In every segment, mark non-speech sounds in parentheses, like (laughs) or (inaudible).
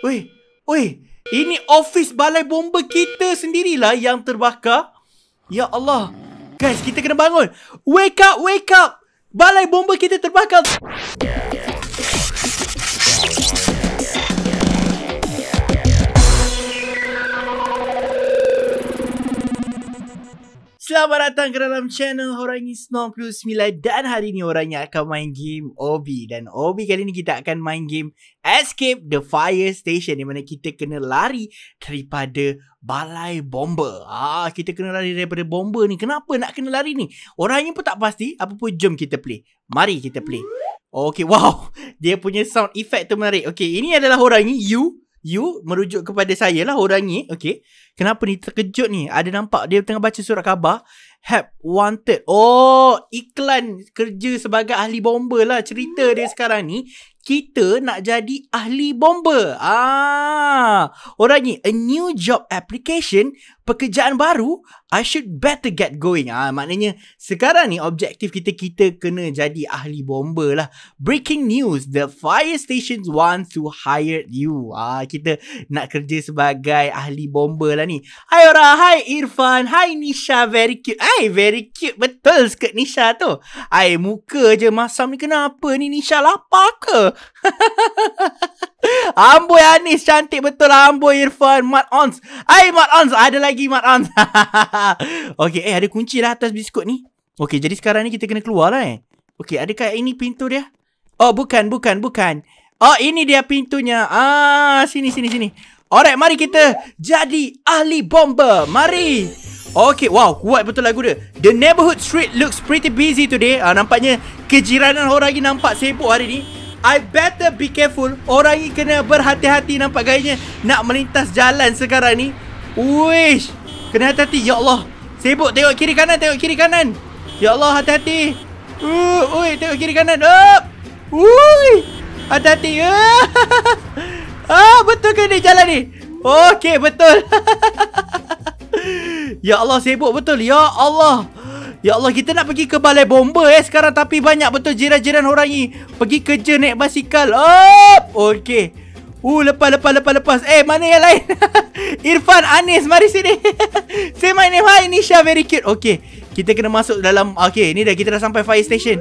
Oi, oi, ini office balai bomba kita sendirilah yang terbakar. Ya Allah. Guys, kita kena bangun. Wake up, wake up. Balai bomba kita terbakar. Yeah. Selamat datang ke dalam channel Orang Is 99 dan hari ni orangnya akan main game Obi dan Obi kali ni kita akan main game Escape the Fire Station di mana kita kena lari daripada balai bomber. Ah kita kena lari daripada bomber ni. Kenapa nak kena lari ni? orangnya pun tak pasti. Apa pun jom kita play. Mari kita play. Okay, (laughs) wow. Dia punya sound effect tu menarik. Okay, ini adalah orang ni, you you merujuk kepada saya lah orang ni, okay. Kenapa ni terkejut ni? Ada nampak dia tengah baca surat khabar. Help wanted. Oh, iklan kerja sebagai ahli bomba lah cerita dia sekarang ni. Kita nak jadi ahli bomba. Ah, orang ni, a new job application pekerjaan baru, I should better get going. Ah, ha, maknanya sekarang ni objektif kita kita kena jadi ahli bomba lah. Breaking news, the fire stations wants to hire you. Ah, ha, kita nak kerja sebagai ahli bomba lah ni. Hai orang, hai Irfan, hai Nisha, very cute. Hai, very cute betul skirt Nisha tu. Hai, muka je masam ni kenapa ni Nisha lapar ke? (laughs) (laughs) Amboi Anis cantik betul lah, Amboi Irfan Mat Ons Hai Mat Ons Ada lagi Mat Ons (laughs) Okay eh ada kunci lah atas biskut ni Okay jadi sekarang ni kita kena keluar lah eh Okay adakah ini pintu dia Oh bukan bukan bukan Oh ini dia pintunya Ah sini sini sini Alright mari kita jadi ahli bomber Mari Okay wow kuat betul lagu dia The neighborhood street looks pretty busy today ah, Nampaknya kejiranan orang lagi nampak sibuk hari ni I better be careful Orang ni kena berhati-hati nampak gayanya Nak melintas jalan sekarang ni Wish Kena hati-hati Ya Allah Sibuk tengok kiri kanan Tengok kiri kanan Ya Allah hati-hati Uh, ui, tengok kiri kanan. Up. Ui. Hati-hati. (laughs) Ah, betul ke ni jalan ni? Okay betul. (laughs) ya Allah, sibuk betul. Ya Allah. Ya Allah kita nak pergi ke balai bomba eh sekarang tapi banyak betul jiran-jiran orang ni pergi kerja naik basikal. Op. Oh, Okey. Uh lepas lepas lepas lepas. Eh mana yang lain? (laughs) Irfan Anis mari sini. Say my name. Hi Nisha very cute. Okay, Kita kena masuk dalam Okay, ni dah kita dah sampai fire station.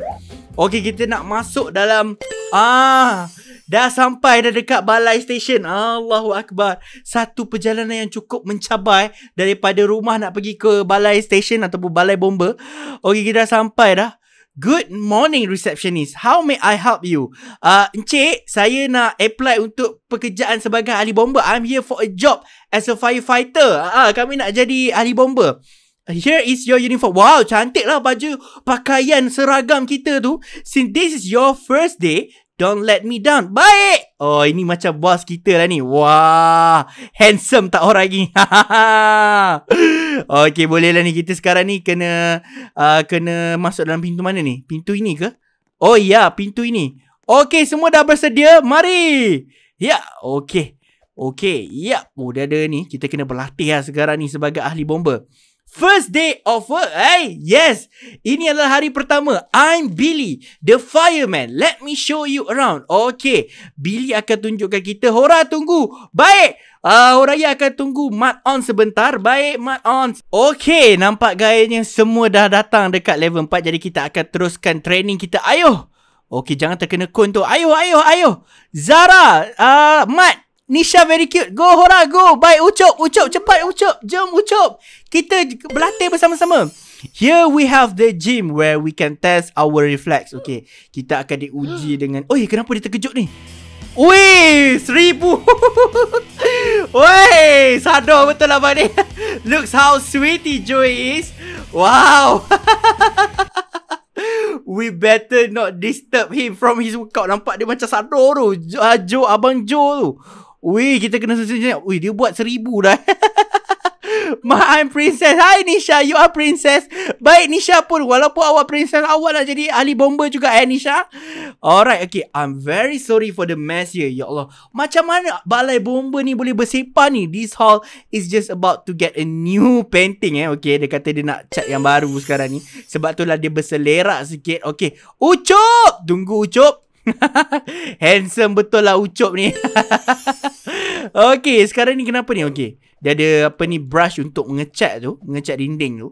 Okay, kita nak masuk dalam ah Dah sampai dah dekat balai stesen. Allahu akbar. Satu perjalanan yang cukup mencabar daripada rumah nak pergi ke balai stesen ataupun balai bomba. Okey, kita dah sampai dah. Good morning receptionist. How may I help you? Ah, uh, encik, saya nak apply untuk pekerjaan sebagai ahli bomba. I'm here for a job as a firefighter. Ah, uh, kami nak jadi ahli bomba. Here is your uniform. Wow, cantiklah baju pakaian seragam kita tu. Since this is your first day, Don't let me down. Baik. Oh, ini macam bos kita lah ni. Wah. Handsome tak orang ni. (laughs) okay, boleh lah ni. Kita sekarang ni kena uh, kena masuk dalam pintu mana ni? Pintu ini ke? Oh, ya. Yeah, pintu ini. Okay, semua dah bersedia. Mari. Ya. Yeah, okay. Okay. Ya. Yeah. Oh, dia ada ni. Kita kena berlatih lah sekarang ni sebagai ahli bomba. First day of work. Hey, yes. Ini adalah hari pertama. I'm Billy, the fireman. Let me show you around. Okay. Billy akan tunjukkan kita. Hora, tunggu. Baik. Uh, ah, Horaya akan tunggu mat on sebentar. Baik, mat on. Okay. Nampak gayanya semua dah datang dekat level 4. Jadi kita akan teruskan training kita. Ayuh. Okay, jangan terkena cone tu. Ayuh, ayuh, ayuh. Zara, uh, Mat, Nisha very cute. Go Hora go. Bye Ucup. Ucup cepat Ucup. Jom Ucup. Kita berlatih bersama-sama. Here we have the gym where we can test our reflex. Okay. Kita akan diuji dengan... Oi, kenapa dia terkejut ni? Ui, seribu. (laughs) Wey, sado betul lah abang ni. (laughs) Looks how sweetie Joy is. Wow. (laughs) we better not disturb him from his workout. Nampak dia macam sado tu. Jo, ah, abang Joe tu. Weh kita kena senyap-senyap Weh dia buat seribu dah (laughs) Ma, I'm princess Hi Nisha, you are princess Baik Nisha pun Walaupun awak princess Awak nak jadi ahli bomba juga eh Nisha Alright, okay I'm very sorry for the mess here Ya Allah Macam mana balai bomba ni boleh bersepah ni This hall is just about to get a new painting eh Okay, dia kata dia nak cat yang baru sekarang ni Sebab tu lah dia berselerak sikit Okay, Ucup Tunggu Ucup (laughs) Handsome betul lah ucup ni (laughs) Okay sekarang ni kenapa ni Okay Dia ada apa ni brush untuk mengecat tu Mengecat dinding tu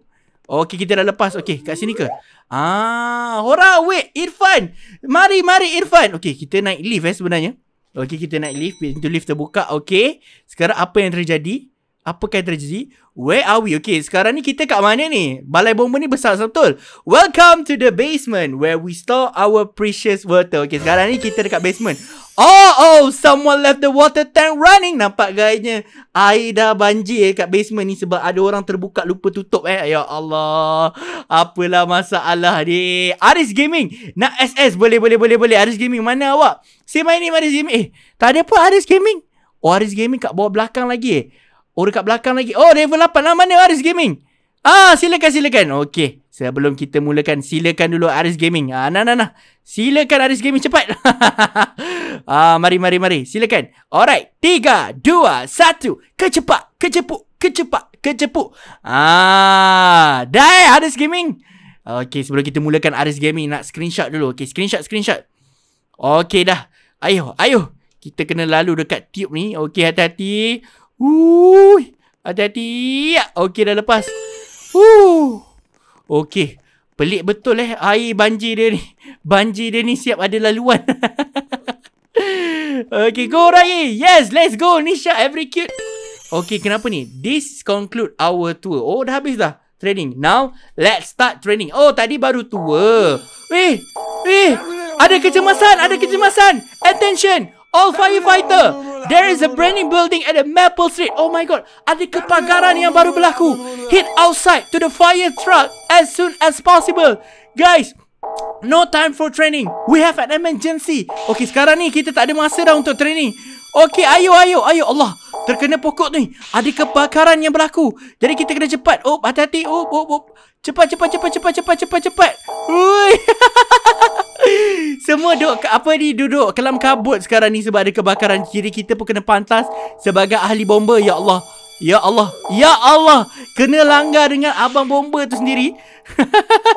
Okay kita dah lepas Okay kat sini ke Ah, Hora wait Irfan Mari mari Irfan Okay kita naik lift eh sebenarnya Okay kita naik lift Pintu lift terbuka Okay Sekarang apa yang terjadi apa Apakah tragedi? Where are we? Okay, sekarang ni kita kat mana ni? Balai bomba ni besar betul. Welcome to the basement where we store our precious water. Okay, sekarang ni kita dekat basement. Oh, oh, someone left the water tank running. Nampak gayanya air dah banjir kat basement ni sebab ada orang terbuka lupa tutup eh. Ya Allah, apalah masalah ni. Aris Gaming, nak SS boleh, boleh, boleh, boleh. Aris Gaming, mana awak? Si main ni, Aris Gaming. Eh, tak ada pun Aris Gaming. Oh, Aris Gaming kat bawah belakang lagi eh. Oh dekat belakang lagi Oh level 8 lah mana Aris Gaming Ah silakan silakan Okay Sebelum kita mulakan Silakan dulu Aris Gaming Ah nah nah nah Silakan Aris Gaming cepat (laughs) Ah mari mari mari Silakan Alright 3 2 1 Kecepat Kecepuk Kecepat Kecepuk Ah Dah eh, Aris Gaming Okay sebelum kita mulakan Aris Gaming Nak screenshot dulu Okay screenshot screenshot Okay dah Ayuh ayuh Kita kena lalu dekat tube ni Okey hati-hati Ui, ada hati Okey, dah lepas. Uh. Okey. Pelik betul eh air banjir dia ni. Banjir dia ni siap ada laluan. (laughs) Okey go Rai. Yes, let's go. Nisha, every cute. Okey, kenapa ni? This conclude our tour. Oh, dah habis dah. Training. Now, let's start training. Oh, tadi baru tour. Wih, eh, wih. Eh. Ada kecemasan, ada kecemasan. Attention. All firefighter. There is a brand new building at the Maple Street. Oh my god. Ada kepagaran yang baru berlaku. Hit outside to the fire truck as soon as possible. Guys, no time for training. We have an emergency. Okay, sekarang ni kita tak ada masa dah untuk training. Okay, ayo, ayo, ayo. Allah, terkena pokok ni. Ada kebakaran yang berlaku. Jadi kita kena cepat. Oh, hati-hati. Oh, oh, oh. Cepat cepat cepat cepat cepat cepat cepat. Ui. (laughs) Semua duduk ke, apa ni duduk kelam kabut sekarang ni sebab ada kebakaran kiri kita pun kena pantas sebagai ahli bomba ya Allah. Ya Allah, ya Allah, kena langgar dengan abang bomba tu sendiri.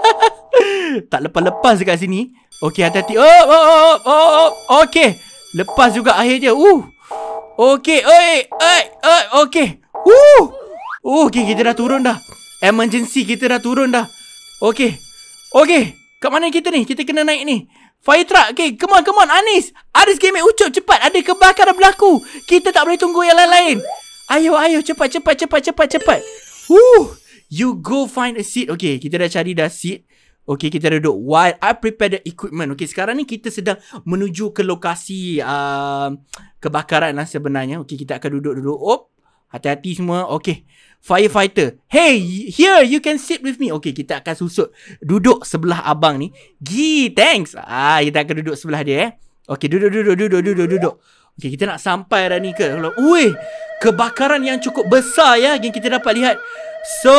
(laughs) tak lepas-lepas dekat sini. Okey, hati-hati. Oh oh, oh, oh, oh, oh. Okey. Lepas juga akhirnya. Uh. Okey. Oi, oi, oi. Okey. Uh. uh okay kita dah turun dah. Emergency kita dah turun dah. Okay. Okay. Kat mana kita ni? Kita kena naik ni. Fire truck. Okay. Come on, come on. Anis. game Gaming ucup cepat. Ada kebakaran berlaku. Kita tak boleh tunggu yang lain-lain. Ayo, ayo. Cepat, cepat, cepat, cepat, cepat. Woo. You go find a seat. Okay. Kita dah cari dah seat. Okay, kita duduk. While I prepare the equipment. Okay, sekarang ni kita sedang menuju ke lokasi uh, kebakaran lah sebenarnya. Okay, kita akan duduk duduk. Oh, Hati-hati semua. Okay. Firefighter. Hey, here you can sit with me. Okay, kita akan susut. Duduk sebelah abang ni. Gee, thanks. Ah, kita akan duduk sebelah dia eh. Okay, duduk, duduk, duduk, duduk, duduk. Okay, kita nak sampai dah ni ke? Weh, kebakaran yang cukup besar ya yang kita dapat lihat. So,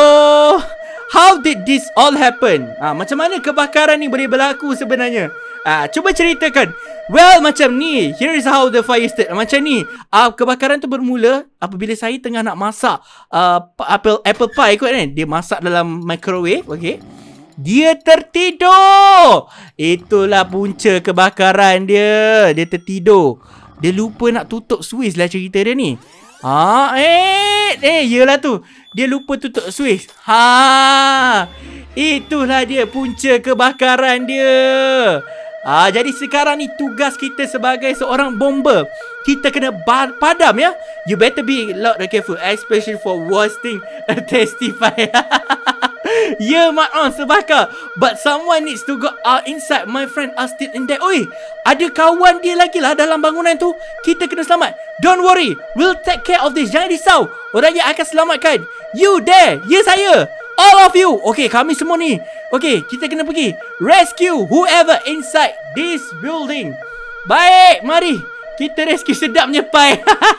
how did this all happen? Ah, macam mana kebakaran ni boleh berlaku sebenarnya? Ah, cuba ceritakan. Well, macam ni. Here is how the fire start. Macam ni. Ah, kebakaran tu bermula apabila saya tengah nak masak uh, apple apple pie kot kan. Dia masak dalam microwave, okey. Dia tertidur. Itulah punca kebakaran dia. Dia tertidur. Dia lupa nak tutup Swiss lah cerita dia ni. Ha, ah, eh, eh, yelah tu. Dia lupa tutup Swiss. Ha, itulah dia punca kebakaran dia. Ah, jadi sekarang ni tugas kita sebagai seorang bomber Kita kena padam ya You better be loud and careful Especially for wasting (laughs) a testify (laughs) Ya yeah, on sebakar But someone needs to go out inside My friend are still in there Oi, ada kawan dia lagi lah dalam bangunan tu Kita kena selamat Don't worry, we'll take care of this Jangan risau, orang yang akan selamatkan You there, ya yeah, saya all of you. Okay, kami semua ni. Okay, kita kena pergi. Rescue whoever inside this building. Baik, mari. Kita rescue sedapnya pai.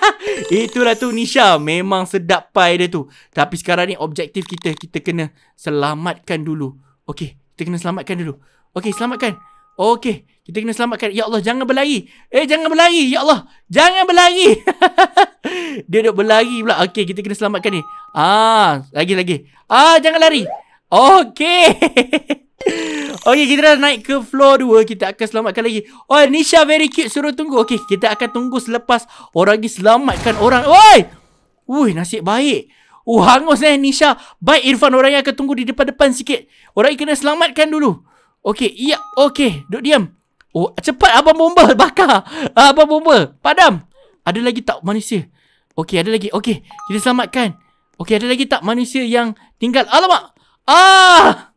(laughs) Itulah tu Nisha. Memang sedap pai dia tu. Tapi sekarang ni objektif kita. Kita kena selamatkan dulu. Okay, kita kena selamatkan dulu. Okay, selamatkan. Okey, kita kena selamatkan. Ya Allah, jangan berlari. Eh, jangan berlari. Ya Allah, jangan berlari. (laughs) dia duduk berlari pula. Okey, kita kena selamatkan ni. Ah, lagi-lagi. Ah, jangan lari. Okey. (laughs) Okey, kita dah naik ke floor 2. Kita akan selamatkan lagi. Oh, Nisha very cute. Suruh tunggu. Okey, kita akan tunggu selepas orang lagi selamatkan orang. Oi! Ui, nasib baik. Oh, hangus eh, Nisha. Baik, Irfan. Orang yang akan tunggu di depan-depan sikit. Orang yang kena selamatkan dulu. Okey, iya. Okey, duduk diam. Oh, cepat abang bomba (laughs) bakar. Abang bomba, padam. Ada lagi tak manusia? Okey, ada lagi. Okey, kita selamatkan. Okey, ada lagi tak manusia yang tinggal? Alamak. Ah!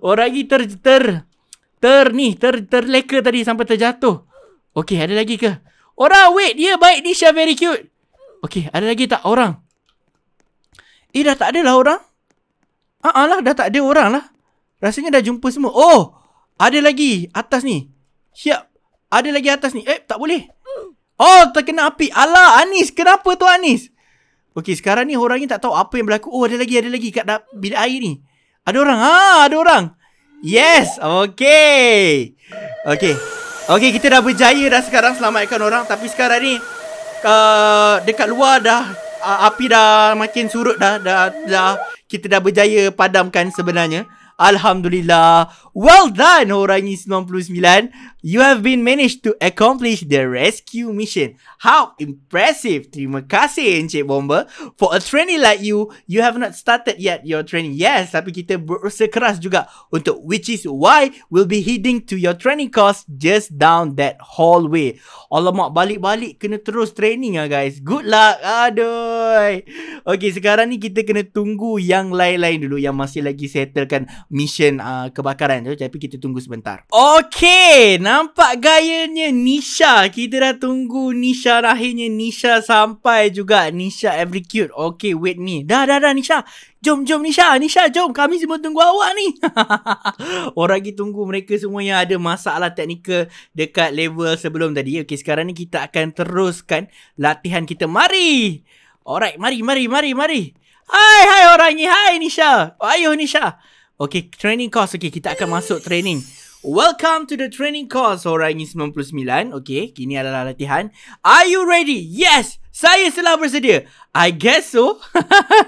Orang lagi ter ter ter ni ter terleka tadi sampai terjatuh. Okey, ada lagi ke? Orang wait, dia baik ni Shah very cute. Okey, ada lagi tak orang? Eh, dah tak ada lah orang. Ah, uh-uh lah, dah tak ada orang lah. Rasanya dah jumpa semua. Oh, ada lagi atas ni. Siap. Ada lagi atas ni. Eh, tak boleh. Oh, terkena api. Alah, Anis. Kenapa tu Anis? Okey, sekarang ni orang ni tak tahu apa yang berlaku. Oh, ada lagi, ada lagi kat bilik air ni. Ada orang. ah, ada orang. Yes. Okey. Okey. Okey, kita dah berjaya dah sekarang selamatkan orang. Tapi sekarang ni, uh, dekat luar dah, uh, api dah makin surut dah. dah, dah kita dah berjaya padamkan sebenarnya. Alhamdulillah. Well done, Orangi 99. You have been managed to accomplish the rescue mission. How impressive. Terima kasih, Encik Bomba. For a trainee like you, you have not started yet your training. Yes, tapi kita berusaha keras juga untuk which is why we'll be heading to your training course just down that hallway. Alamak, balik-balik kena terus training lah, guys. Good luck. Aduh. Boy. Okay, sekarang ni kita kena tunggu yang lain-lain dulu yang masih lagi settlekan mission uh, kebakaran tu. Tapi kita tunggu sebentar. Okay, nampak gayanya Nisha. Kita dah tunggu Nisha. Akhirnya Nisha sampai juga. Nisha every cute. Okay, wait me. Dah, dah, dah Nisha. Jom, jom Nisha. Nisha, jom. Kami semua tunggu awak ni. (laughs) Orang lagi tunggu mereka semua yang ada masalah teknikal dekat level sebelum tadi. Okay, sekarang ni kita akan teruskan latihan kita. Mari! Mari! Alright, mari, mari, mari, mari. Hai, hai orang ni. Hai, Nisha. Oh, ayo Nisha. Okay, training course. Okay, kita akan masuk training. Welcome to the training course, orang ini 99. Okay, kini adalah latihan. Are you ready? Yes, saya telah bersedia. I guess so.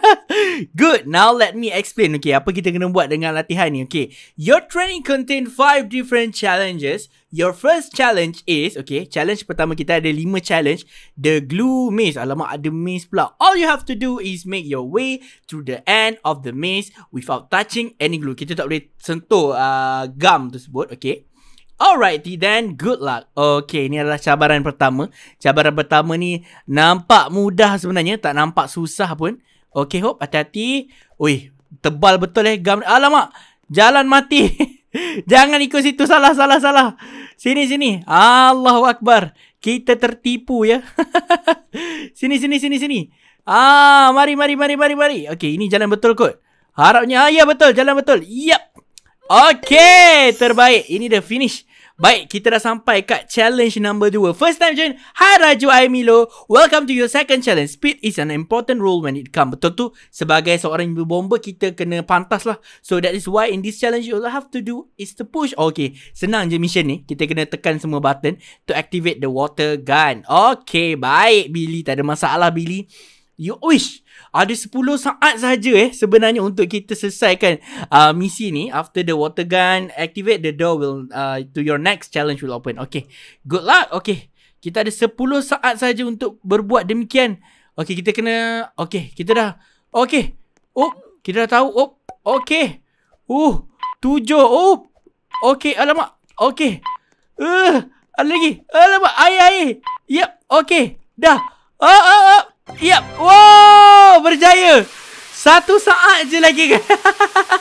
(laughs) Good, now let me explain. Okay, apa kita kena buat dengan latihan ni. Okay, your training contain five different challenges. Your first challenge is Okay Challenge pertama kita ada lima challenge The glue maze Alamak ada maze pula All you have to do is Make your way Through the end of the maze Without touching any glue Kita tak boleh sentuh uh, Gum tersebut Okay Alrighty then Good luck Okay Ini adalah cabaran pertama Cabaran pertama ni Nampak mudah sebenarnya Tak nampak susah pun Okay Hop. Hati-hati Ui Tebal betul eh gum Alamak Jalan mati (laughs) (laughs) Jangan ikut situ salah salah salah. Sini sini. Allahu akbar. Kita tertipu ya. (laughs) sini sini sini sini. Ah, mari mari mari mari mari. Okey, ini jalan betul kot. Harapnya ah ya betul, jalan betul. Yap. Okey, terbaik. Ini dah finish. Baik, kita dah sampai kat challenge number 2. First time join. Hi Raju Milo. Welcome to your second challenge. Speed is an important role when it come. Betul tu. Sebagai seorang ibu bomba, kita kena pantas lah. So that is why in this challenge, you all have to do is to push. Okay, senang je mission ni. Kita kena tekan semua button to activate the water gun. Okay, baik Billy. Tak ada masalah Billy. You ya, wish ada 10 saat sahaja eh sebenarnya untuk kita selesaikan uh, misi ni after the water gun activate the door will uh, to your next challenge will open. Okay. Good luck. Okay. Kita ada 10 saat sahaja untuk berbuat demikian. Okay, kita kena Okay, kita dah Okay. Oh, kita dah tahu. Oh, okay. Uh, tujuh. Oh. Okay, alamak. Okay. Uh, ada lagi. Alamak, air air. Yep, okay. Dah. Oh oh oh. Yep. Wow, berjaya. Satu saat je lagi. kan?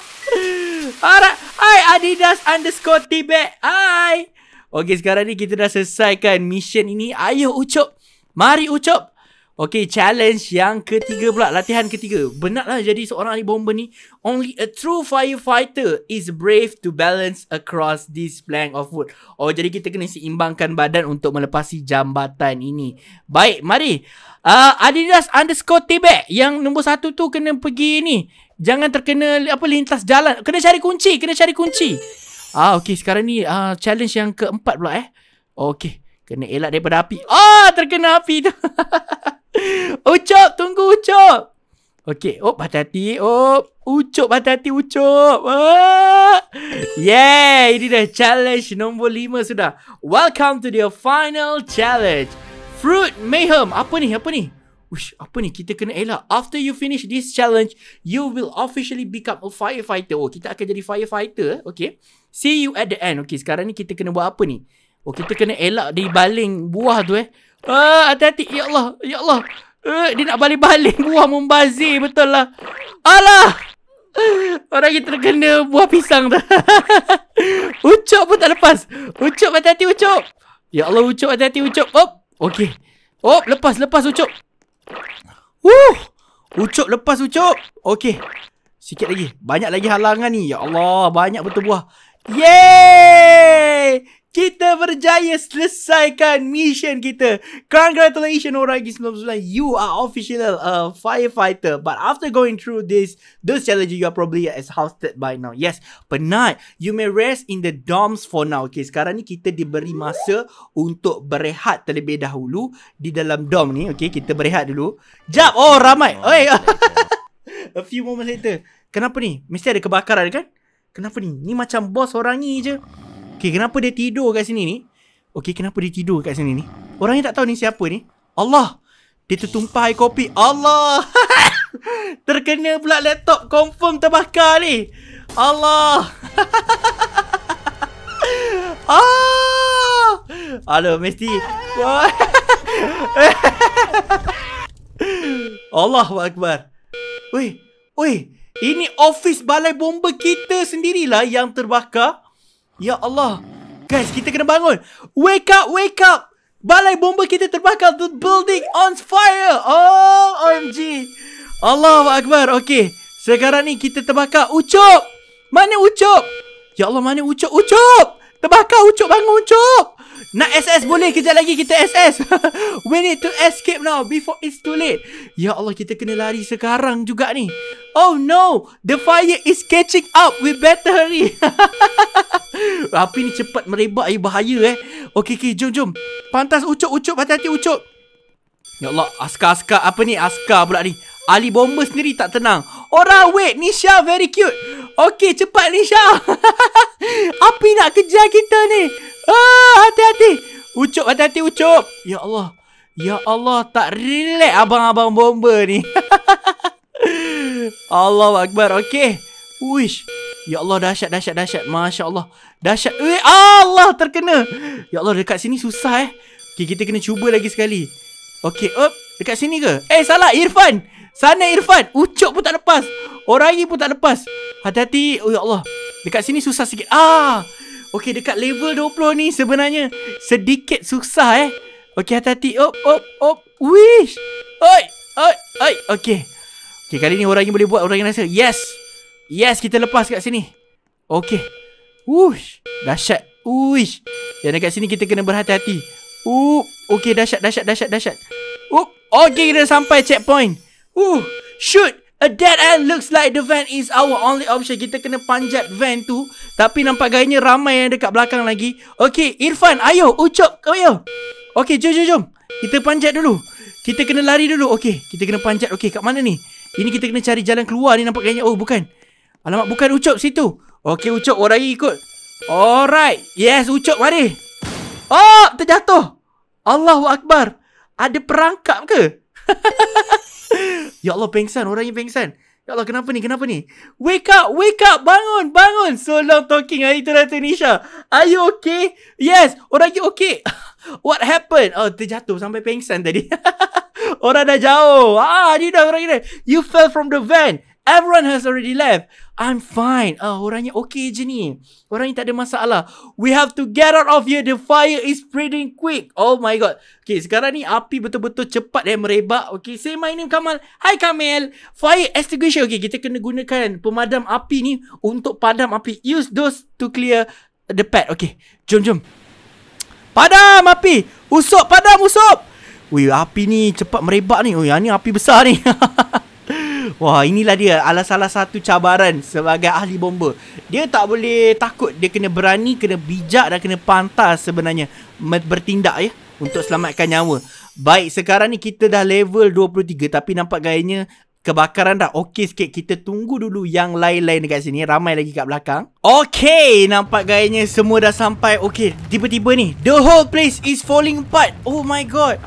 (laughs) Alright. Hi, Adidas underscore bag, Hi. Okay, sekarang ni kita dah selesaikan mission ini. Ayuh, Ucup. Mari, Ucup. Okay, challenge yang ketiga pula. Latihan ketiga. Benarlah jadi seorang ahli bomba ni. Only a true firefighter is brave to balance across this plank of wood. Oh, jadi kita kena seimbangkan badan untuk melepasi jambatan ini. Baik, mari. Uh, Adidas underscore t yang nombor satu tu kena pergi ni. Jangan terkena apa lintas jalan. Kena cari kunci. Kena cari kunci. Ah, okay. Sekarang ni uh, challenge yang keempat pula eh. Okay. Kena elak daripada api. Ah, oh, terkena api tu. (laughs) Ucup, tunggu Ucup. Okey, op hati hati, op. Ucup hati hati, Ucup. Ah. Yeah, ini dah challenge nombor lima sudah. Welcome to the final challenge. Fruit Mayhem. Apa ni, apa ni? Ush, apa ni? Kita kena elak. After you finish this challenge, you will officially become a firefighter. Oh, kita akan jadi firefighter. Eh? Okay. See you at the end. Okay, sekarang ni kita kena buat apa ni? Oh, kita kena elak di baling buah tu eh. Ah, hati-hati. Ya Allah. Ya Allah. Uh, dia nak balik-balik buah membazir. Betul lah. Alah. Orang yang terkena buah pisang dah. (laughs) ucup pun tak lepas. Ucup, hati-hati ucup. Ya Allah, ucup, hati-hati ucup. Oh, Okey. Oh, lepas, lepas ucup. Wuh. Ucup, lepas ucup. Okey. Sikit lagi. Banyak lagi halangan ni. Ya Allah, banyak betul buah. Yeay kita berjaya selesaikan mission kita. Congratulations, Oragi 99. You are official a uh, firefighter. But after going through this, this challenge, you are probably exhausted by now. Yes, penat. You may rest in the dorms for now. Okay, sekarang ni kita diberi masa untuk berehat terlebih dahulu di dalam dorm ni. Okay, kita berehat dulu. Jap, oh ramai. Oh, (laughs) a few moments later. Kenapa ni? Mesti ada kebakaran kan? Kenapa ni? Ni macam bos orang ni je. Okay kenapa dia tidur kat sini ni? Okay kenapa dia tidur kat sini ni? Orang yang tak tahu ni siapa ni? Allah. Dia tertumpah air kopi. Allah. (laughs) Terkena pula laptop confirm terbakar ni. Allah. (laughs) ah. Aduh, mesti. (laughs) Allah Akbar. Weh, weh. Ini office balai bomba kita sendirilah yang terbakar. Ya Allah. Guys, kita kena bangun. Wake up, wake up. Balai bomba kita terbakar. The building on fire. Oh, OMG. Allah Akbar. Okay. Sekarang ni kita terbakar. Ucup. Mana Ucup? Ya Allah, mana Ucup? Ucup! Terbakar Ucup. Bangun Ucup. Nak SS boleh Kejap lagi kita SS (laughs) We need to escape now Before it's too late Ya Allah kita kena lari sekarang juga ni Oh no The fire is catching up We better hurry (laughs) Api ni cepat merebak Ayah bahaya eh Okay okay jom jom Pantas ucup ucup Hati-hati ucup Ya Allah Askar-askar Apa ni askar pula ni Ali bomber sendiri tak tenang Orang wait Nisha very cute Okay cepat Nisha (laughs) Api nak kejar kita ni Ah, hati-hati. Ucup, hati-hati, ucup. Ya Allah. Ya Allah, tak relax abang-abang bomba ni. (laughs) Allah Akbar, okey. Wish. Ya Allah, dahsyat, dahsyat, dahsyat. Masya Allah. Dahsyat. Ui, eh, Allah, terkena. Ya Allah, dekat sini susah eh. Okey, kita kena cuba lagi sekali. Okey, up. Dekat sini ke? Eh, salah. Irfan. Sana Irfan. Ucup pun tak lepas. Orangi pun tak lepas. Hati-hati. Oh, ya Allah. Dekat sini susah sikit. Ah. Okey, dekat level 20 ni sebenarnya sedikit susah eh. Okey, hati-hati. Op, op, op. Wish. Oi, oi, oi. Okey. Okey, kali ni orang yang boleh buat, orang yang rasa. Yes. Yes, kita lepas kat sini. Okey. wish Dahsyat. wish. Yang dekat sini kita kena berhati-hati. Uh, okey, dahsyat, dahsyat, dahsyat, dahsyat. Oop okey, kita sampai checkpoint. Uh, shoot. A dead end looks like the van is our only option. Kita kena panjat van tu. Tapi nampak gayanya ramai yang dekat belakang lagi. Okay, Irfan, ayo, ucup, ayo. Okay, jom, jom, jom. Kita panjat dulu. Kita kena lari dulu. Okay, kita kena panjat. Okay, kat mana ni? Ini kita kena cari jalan keluar ni nampak gayanya. Oh, bukan. Alamak, bukan ucup situ. Okay, ucup, orang lagi ikut. Alright. Yes, ucup, mari. Oh, terjatuh. Allahu Akbar. Ada perangkap ke? (laughs) Ya Allah pengsan Orangnya pengsan Ya Allah kenapa ni Kenapa ni Wake up Wake up Bangun Bangun So long talking tu dah Tanisha Are you okay Yes Orangnya okay (laughs) What happened Oh terjatuh Sampai pengsan tadi (laughs) Orang dah jauh Ah ni dah orang ni You fell from the van Everyone has already left. I'm fine. Ah, orangnya okay je ni. Orangnya tak ada masalah. We have to get out of here. The fire is spreading quick. Oh my god. Okay, sekarang ni api betul-betul cepat dan merebak. Okay, say my name Kamal. Hi Kamil. Fire extinguisher. Okay, kita kena gunakan pemadam api ni untuk padam api. Use those to clear the pad. Okay, jom-jom. Padam api. Usop, padam usop. Wih, api ni cepat merebak ni. Oh, yang ni api besar ni. (laughs) Wah, inilah dia alas salah satu cabaran sebagai ahli bomba. Dia tak boleh takut, dia kena berani, kena bijak dan kena pantas sebenarnya bertindak ya untuk selamatkan nyawa. Baik, sekarang ni kita dah level 23 tapi nampak gayanya kebakaran dah okey sikit. Kita tunggu dulu yang lain-lain dekat sini. Ramai lagi kat belakang. Okey, nampak gayanya semua dah sampai. Okey, tiba-tiba ni the whole place is falling apart. Oh my god.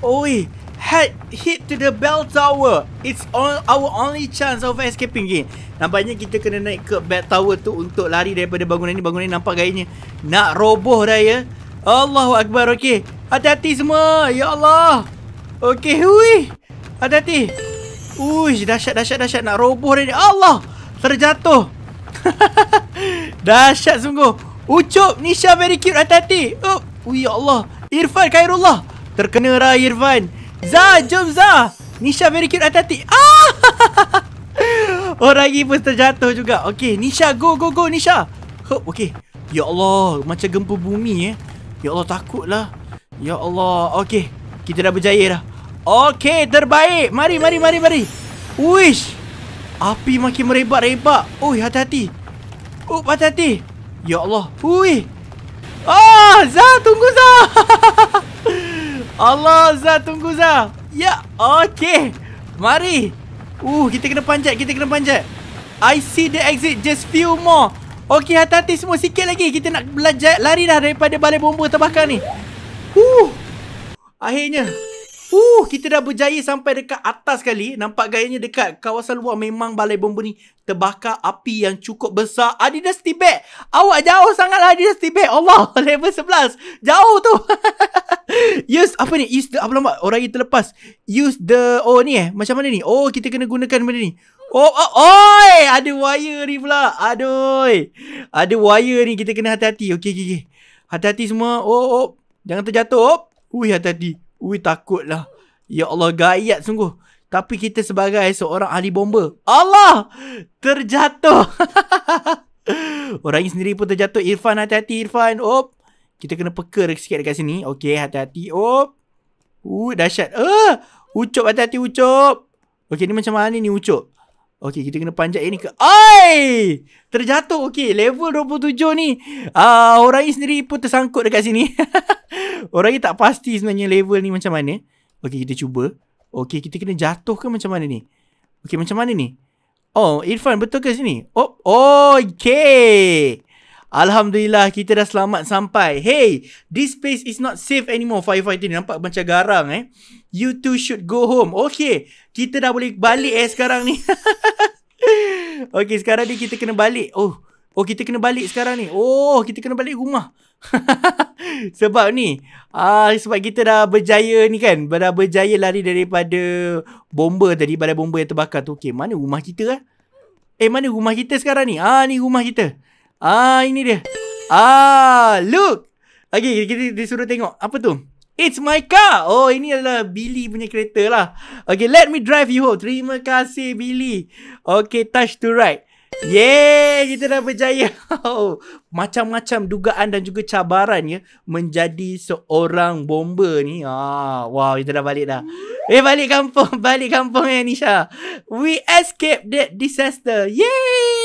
Oi. Oh, head hit to the bell tower. It's all our only chance of escaping game. Nampaknya kita kena naik ke bell tower tu untuk lari daripada bangunan ni. Bangunan ni nampak gayanya nak roboh dah ya. Allahu Akbar. Okey. Hati-hati semua. Ya Allah. Okey. Hui. Hati-hati. Uish. Dahsyat, dahsyat, dahsyat. Nak roboh dah ni. Allah. Terjatuh. (laughs) dahsyat sungguh. Ucup. Nisha very cute. Hati-hati. Oh. Ui, ya Allah. Irfan Khairullah. Terkena lah Irfan. Zah, jom Zah. Nisha very cute hati-hati. Ah! (laughs) Orang lagi pun terjatuh juga. Okay, Nisha go go go Nisha. Hop, okey. Ya Allah, macam gempa bumi eh. Ya Allah takutlah. Ya Allah. okay. kita dah berjaya dah. Okey, terbaik. Mari mari mari mari. Wish. Api makin merebak-rebak. Oh hati-hati. Oh, hati-hati. Ya Allah. Ui. Ah, Zah, tunggu Zah. (laughs) Allah Zah tunggu Zah Ya okey Mari Uh kita kena panjat kita kena panjat I see the exit just few more Okey hati-hati semua sikit lagi Kita nak belajar lari dah daripada balai bomba terbakar ni Uh Akhirnya Uh, kita dah berjaya sampai dekat atas kali. Nampak gayanya dekat kawasan luar memang balai bomba ni terbakar api yang cukup besar. Adidas Tibet. Awak jauh sangatlah Adidas Tibet. Allah, (laughs) level 11. Jauh tu. (laughs) use apa ni? Use the, apa lama? Orang yang terlepas. Use the oh ni eh. Macam mana ni? Oh, kita kena gunakan benda ni. Oh, oh, oi, ada wire ni pula. Aduh. Ada wire ni kita kena hati-hati. okay okay okey. Hati-hati semua. Oh, oh. Jangan terjatuh. Oh. Ui, hati-hati. Ui lah, Ya Allah gayat sungguh Tapi kita sebagai seorang ahli bomba Allah Terjatuh (laughs) Orang ini sendiri pun terjatuh Irfan hati-hati Irfan Op Kita kena peker sikit dekat sini Okay hati-hati Op Uh dahsyat Uh Ucup hati-hati Ucup Okay ni macam mana ni Ucup Okay, kita kena panjat ini ke. Oi! Terjatuh. Okay, level 27 ni. Uh, orang ini sendiri pun tersangkut dekat sini. (laughs) orang ini tak pasti sebenarnya level ni macam mana. Okay, kita cuba. Okay, kita kena jatuh ke macam mana ni? Okay, macam mana ni? Oh, Irfan, betul ke sini? Oh, oh okay. Alhamdulillah kita dah selamat sampai. Hey, this place is not safe anymore firefighter ni. Nampak macam garang eh. You two should go home. Okay, kita dah boleh balik eh sekarang ni. (laughs) okay, sekarang ni kita kena balik. Oh, oh kita kena balik sekarang ni. Oh, kita kena balik rumah. (laughs) sebab ni, ah uh, sebab kita dah berjaya ni kan. Dah berjaya lari daripada bomba tadi. Balai bomba yang terbakar tu. Okay, mana rumah kita lah? Eh, mana rumah kita sekarang ni? Ah, ni rumah kita. Ah ini dia. Ah look. Okay, kita, disuruh tengok. Apa tu? It's my car. Oh, ini adalah Billy punya kereta lah. Okay, let me drive you home. Terima kasih, Billy. Okay, touch to right. Yeah kita dah berjaya. Oh, macam-macam dugaan dan juga cabaran ya. Menjadi seorang bomba ni. Ah, wow, kita dah balik dah. Eh, balik kampung. (laughs) Balik kampung ya Nisha. We escaped that disaster. Yeay.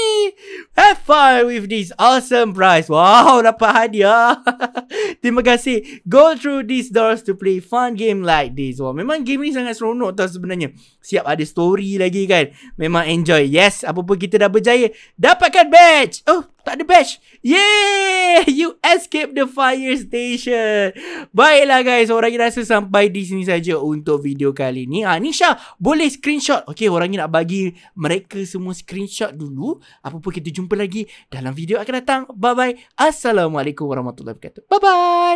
Have fun with this awesome prize. Wow, (laughs) dapat hadiah. (laughs) Terima kasih. Go through these doors to play fun game like this. Wow, memang game ni sangat seronok tau sebenarnya. Siap ada story lagi kan. Memang enjoy. Yes, apa pun kita dah berjaya. Dapatkan badge. Oh, tak ada bash. Yeah, (laughs) you escape the fire station. Baiklah guys, orang ni rasa sampai di sini saja untuk video kali ni. Ah, Nisha, boleh screenshot. Okay, orang ni nak bagi mereka semua screenshot dulu. Apa pun kita jumpa lagi dalam video akan datang. Bye-bye. Assalamualaikum warahmatullahi wabarakatuh. Bye-bye.